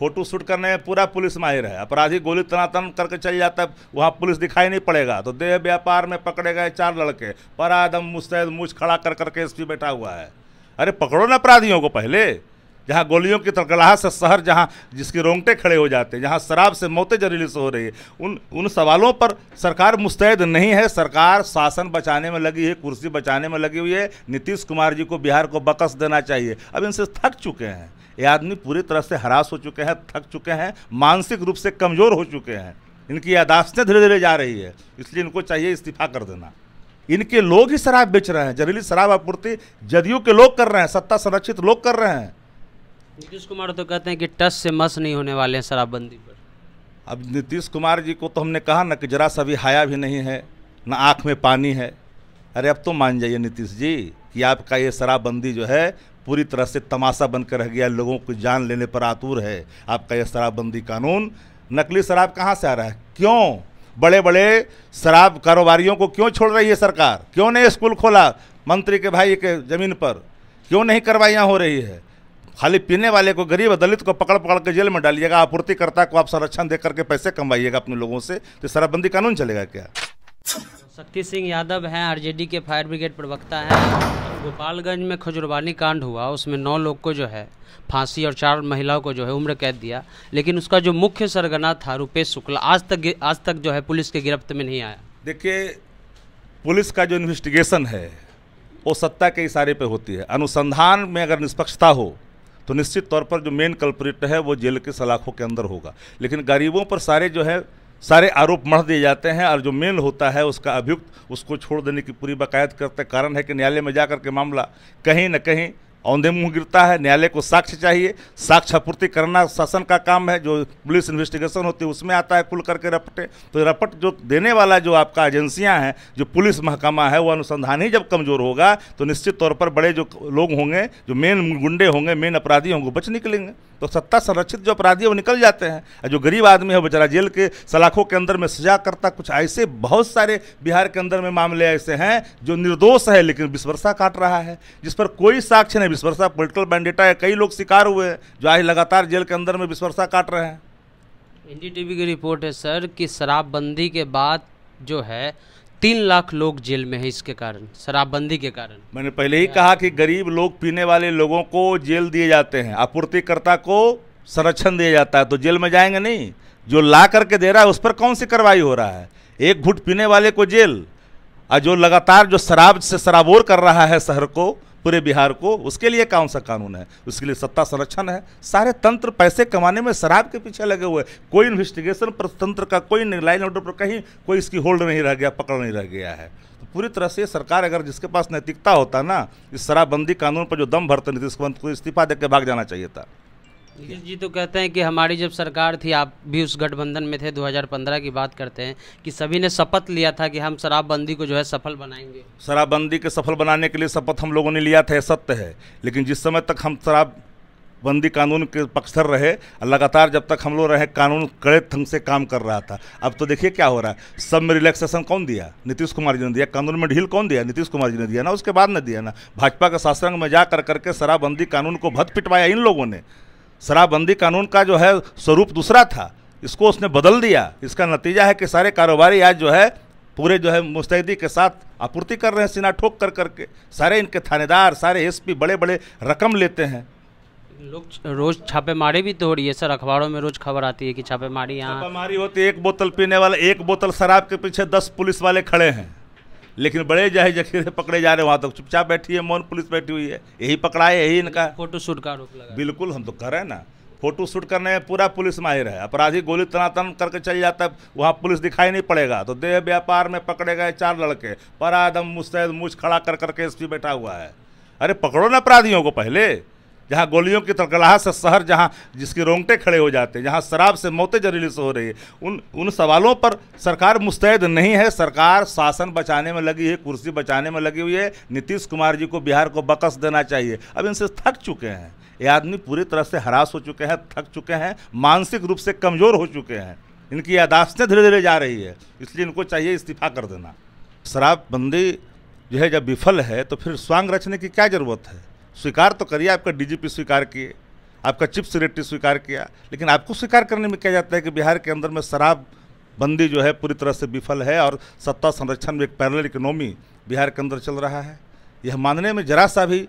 photo shoot करने में पूरा पुलिस माहिर है अपराधी गोली तनातन करके चल जाता है वहाँ पुलिस दिखाई नहीं पड़ेगा तो देह व्यापार में पकड़े गए चार लड़के परा एकदम मुस्तैद मुझ खड़ा कर करके एस बैठा हुआ है अरे पकड़ो ना अपराधियों को पहले जहाँ गोलियों की तड़कड़ाहट से शहर जहाँ जिसके रोंगटे खड़े हो जाते हैं जहाँ शराब से मौतें जहरीली से हो रही है उन उन सवालों पर सरकार मुस्तैद नहीं है सरकार शासन बचाने में लगी है कुर्सी बचाने में लगी हुई है नीतीश कुमार जी को बिहार को बकस देना चाहिए अब इनसे थक चुके हैं ये आदमी पूरी तरह से हरास हो चुके हैं थक चुके हैं मानसिक रूप से कमज़ोर हो चुके हैं इनकी यादाश्तें धीरे धीरे जा रही है इसलिए इनको चाहिए इस्तीफा कर देना इनके लोग ही शराब बेच रहे हैं जहरीली शराब आपूर्ति जदयू के लोग कर रहे हैं सत्ता संरक्षित लोग कर रहे हैं नीतीश कुमार तो कहते हैं कि टस से मस नहीं होने वाले हैं शराबबंदी पर अब नीतीश कुमार जी को तो हमने कहा ना कि जरा सा भी हाया भी नहीं है ना आँख में पानी है अरे अब तो मान जाइए नीतीश जी कि आपका ये शराबबंदी जो है पूरी तरह से तमाशा बनकर रह गया लोगों को जान लेने पर आतुर है आपका यह शराबबंदी कानून नकली शराब कहाँ से आ रहा है क्यों बड़े बड़े शराब कारोबारियों को क्यों छोड़ रही है सरकार क्यों नहीं स्कूल खोला मंत्री के भाई के ज़मीन पर क्यों नहीं कार्रवाइयाँ हो रही है खाली पीने वाले को गरीब दलित को पकड़ पकड़ के जेल में डालिएगा आपूर्तिकर्ता को आप संरक्षण दे करके पैसे कमाइएगा अपने लोगों से तो शराबबंदी कानून चलेगा क्या शक्ति सिंह यादव हैं आरजेडी के फायर ब्रिगेड प्रवक्ता हैं गोपालगंज में खजुरबानी कांड हुआ उसमें नौ लोग को जो है फांसी और चार महिलाओं को जो है उम्र कैद दिया लेकिन उसका जो मुख्य सरगना था रुपेश शुक्ला आज तक आज तक जो है पुलिस के गिरफ्त में नहीं आया देखिए पुलिस का जो इन्वेस्टिगेशन है वो सत्ता के इशारे पे होती है अनुसंधान में अगर निष्पक्षता हो तो निश्चित तौर पर जो मेन कल्परेट है वो जेल के सलाखों के अंदर होगा लेकिन गरीबों पर सारे जो है सारे आरोप मढ़ दिए जाते हैं और जो मेन होता है उसका अभियुक्त उसको छोड़ देने की पूरी बाकायद करते कारण है कि न्यायालय में जा कर के मामला कहीं ना कहीं औंधे मुंह गिरता है न्यायालय को साक्ष्य चाहिए साक्ष्य आपूर्ति करना शासन का काम है जो पुलिस इन्वेस्टिगेशन होती है उसमें आता है खुल करके रपटे तो रपट जो देने वाला जो आपका एजेंसियां हैं जो पुलिस महकमा है वो अनुसंधान ही जब कमज़ोर होगा तो निश्चित तौर पर बड़े जो लोग होंगे जो मेन गुंडे होंगे मेन अपराधी होंगे बच निकलेंगे तो सत्ता संरक्षित जो अपराधी है वो निकल जाते हैं जो गरीब आदमी है बेचारा जेल के सलाखों के अंदर में सजा करता कुछ ऐसे बहुत सारे बिहार के अंदर में मामले ऐसे हैं जो निर्दोष है लेकिन विस्वर्षा काट रहा है जिस पर कोई साक्ष्य नहीं विस्वर्षा पोलिटिकल बैंडेटा है कई लोग शिकार हुए हैं जो आज लगातार जेल के अंदर में विस्वर्षा काट रहे हैं एन की रिपोर्ट है सर कि शराबबंदी के बाद जो है तीन लाख लोग जेल में है इसके कारण शराबबंदी के कारण मैंने पहले ही कहा कि गरीब लोग पीने वाले लोगों को जेल दिए जाते हैं आपूर्तिकर्ता को संरक्षण दिया जाता है तो जेल में जाएंगे नहीं जो ला करके दे रहा है उस पर कौन सी कार्रवाई हो रहा है एक घुट पीने वाले को जेल और जो लगातार जो शराब से शराबोर कर रहा है शहर को पूरे बिहार को उसके लिए कौन सा कानून है उसके लिए सत्ता संरक्षण है सारे तंत्र पैसे कमाने में शराब के पीछे लगे हुए कोई इन्वेस्टिगेशन पर तंत्र का कोई लाइन ऑर्डर पर कहीं कोई इसकी होल्ड नहीं रह गया पकड़ नहीं रह गया है तो पूरी तरह से सरकार अगर जिसके पास नैतिकता होता ना इस शराबबंदी कानून पर जो दम भरते नीतीश कुमार को इस्तीफा दे के भाग जाना चाहिए था नीतीश जी तो कहते हैं कि हमारी जब सरकार थी आप भी उस गठबंधन में थे 2015 की बात करते हैं कि सभी ने शपथ लिया था कि हम शराबबंदी को जो है सफल बनाएंगे शराबबंदी के सफल बनाने के लिए शपथ हम लोगों ने लिया था सत्य है लेकिन जिस समय तक हम शराब बंदी कानून के पक्षधर रहे लगातार जब तक हम लोग रहे कानून कड़े ढंग से काम कर रहा था अब तो देखिए क्या हो रहा है सब में रिलैक्सेशन कौन दिया नीतीश कुमार जी ने दिया कानून में ढील कौन दिया नीतीश कुमार जी ने दिया ना उसके बाद ने दिया ना भाजपा के शासन में जा कर करके शराबबंदी कानून को भत पिटवाया इन लोगों ने शराबबंदी कानून का जो है स्वरूप दूसरा था इसको उसने बदल दिया इसका नतीजा है कि सारे कारोबारी आज जो है पूरे जो है मुस्तैदी के साथ आपूर्ति कर रहे हैं सिना ठोक कर करके सारे इनके थानेदार सारे एसपी बड़े बड़े रकम लेते हैं लोग रोज छापेमारी भी तो हो रही है सर अखबारों में रोज खबर आती है कि छापेमारी यहाँ छापेमारी होती है एक बोतल पीने वाला एक बोतल शराब के पीछे दस पुलिस वाले खड़े हैं लेकिन बड़े जाए जखीरे पकड़े जा रहे वहाँ तो चुपचाप बैठी है मौन पुलिस बैठी हुई है यही पकड़ा है यही इनका फोटो शूट का रोक लगा बिल्कुल हम तो कर रहे हैं ना फोटो शूट करने में पूरा पुलिस माहिर है अपराधी गोली तनातन करके चल जाता है वहाँ पुलिस दिखाई नहीं पड़ेगा तो देह व्यापार में पकड़े गए चार लड़के परादम मुस्तैद मुझ खड़ा कर करके एस बैठा हुआ है अरे पकड़ो ना अपराधियों को पहले जहाँ गोलियों की तड़कड़ाह से शहर जहाँ जिसके रोंगटे खड़े हो जाते हैं जहाँ शराब से मौतें जहरीली से हो रही है उन उन सवालों पर सरकार मुस्तैद नहीं है सरकार शासन बचाने में लगी है कुर्सी बचाने में लगी हुई है नीतीश कुमार जी को बिहार को बकस देना चाहिए अब इनसे थक चुके हैं ये आदमी पूरी तरह से हरास हो चुके हैं थक चुके हैं मानसिक रूप से कमज़ोर हो चुके हैं इनकी यादाश्तें धीरे धीरे जा रही है इसलिए इनको चाहिए इस्तीफा कर देना शराबबंदी जो है जब विफल है तो फिर स्वांग रचने की क्या ज़रूरत है स्वीकार तो करिए आपका डीजीपी स्वीकार किए आपका चीफ सेक्रेटरी स्वीकार किया लेकिन आपको स्वीकार करने में क्या जाता है कि बिहार के अंदर में शराब बंदी जो है पूरी तरह से विफल है और सत्ता संरक्षण में एक पैरल इकोनॉमी बिहार के अंदर चल रहा है यह मानने में जरा सा भी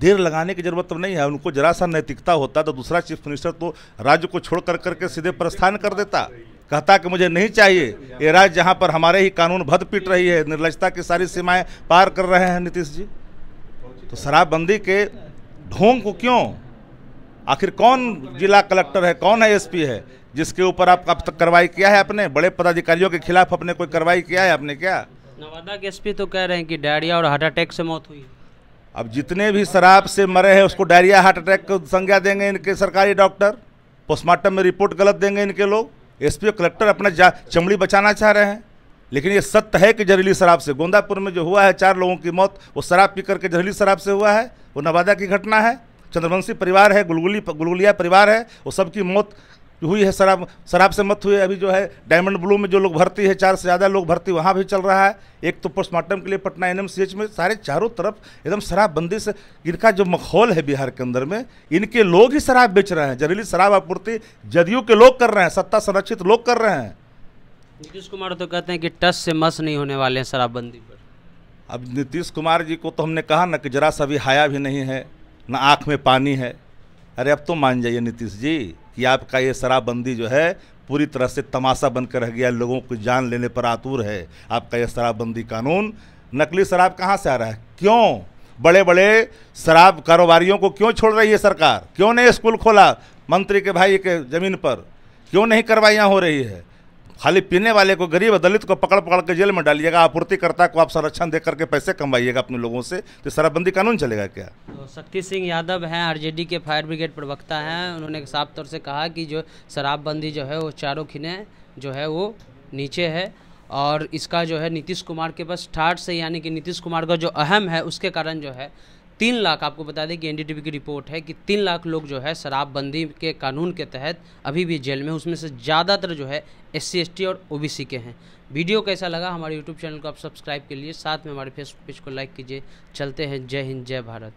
देर लगाने की जरूरत तो नहीं है उनको जरा सा नैतिकता होता तो दूसरा चीफ मिनिस्टर तो राज्य को छोड़ कर करके सीधे प्रस्थान कर देता कहता कि मुझे नहीं चाहिए ये राज्य जहाँ पर हमारे ही कानून भद पीट रही है निर्लजता की सारी सीमाएं पार कर रहे हैं नीतीश जी तो शराबबंदी के ढोंग को क्यों आखिर कौन जिला कलेक्टर है कौन है एसपी है जिसके ऊपर आप अब तक कार्रवाई किया है अपने बड़े पदाधिकारियों के खिलाफ अपने कोई कार्रवाई किया है आपने क्या नवादा के एसपी तो कह रहे हैं कि डायरिया और हार्ट अटैक से मौत हुई अब जितने भी शराब से मरे हैं उसको डायरिया हार्ट अटैक को संज्ञा देंगे इनके सरकारी डॉक्टर पोस्टमार्टम में रिपोर्ट गलत देंगे इनके लोग एस और कलेक्टर अपना चमड़ी बचाना चाह रहे हैं लेकिन ये सत्य है कि जहरीली शराब से गोंदापुर में जो हुआ है चार लोगों की मौत वो शराब पी करके जहरीली शराब से हुआ है वो नवादा की घटना है चंद्रवंशी परिवार है गुलगुली गुलगुलिया परिवार है वो सबकी मौत हुई है शराब शराब से मत हुई अभी जो है डायमंड ब्लू में जो लोग भर्ती है चार से ज़्यादा लोग भर्ती वहाँ भी चल रहा है एक तो पोस्टमार्टम के लिए पटना एन में सारे चारों तरफ एकदम शराबबंदी से इनका जो माहौल है बिहार के अंदर में इनके लोग ही शराब बेच रहे हैं जहरीली शराब आपूर्ति जदयू के लोग कर रहे हैं सत्ता संरक्षित लोग कर रहे हैं नीतीश कुमार तो कहते हैं कि टस से मस नहीं होने वाले हैं शराबबंदी पर अब नीतीश कुमार जी को तो हमने कहा ना कि जरा सा भी हाया भी नहीं है ना आँख में पानी है अरे अब तो मान जाइए नीतीश जी कि आपका ये शराबबंदी जो है पूरी तरह से तमाशा बनकर रह गया लोगों को जान लेने पर आतुर है आपका यह शराबबंदी कानून नकली शराब कहाँ से आ रहा है क्यों बड़े बड़े शराब कारोबारियों को क्यों छोड़ रही है सरकार क्यों नहीं स्कूल खोला मंत्री के भाई के ज़मीन पर क्यों नहीं कार्रवाइयाँ हो रही है खाली पीने वाले को गरीब दलित को पकड़ पकड़ के जेल में डालिएगा आपूर्तिकर्ता को आप संरक्षण दे करके पैसे कमाइएगा अपने लोगों से तो शराबबंदी कानून चलेगा क्या तो शक्ति सिंह यादव हैं आरजेडी के फायर ब्रिगेड प्रवक्ता हैं उन्होंने साफ तौर से कहा कि जो शराबबंदी जो है वो चारों खिने जो है वो नीचे है और इसका जो है नीतीश कुमार के पास ठाठ से यानी कि नीतीश कुमार का जो अहम है उसके कारण जो है तीन लाख आपको बता दें कि एनडीटीवी की रिपोर्ट है कि तीन लाख लोग जो है शराबबंदी के कानून के तहत अभी भी जेल में उसमें से ज़्यादातर जो है एस सी और ओ के हैं वीडियो कैसा लगा हमारे यूट्यूब चैनल को आप सब्सक्राइब के लिए साथ में हमारे फेसबुक पेज को लाइक कीजिए चलते हैं जय हिंद जय भारत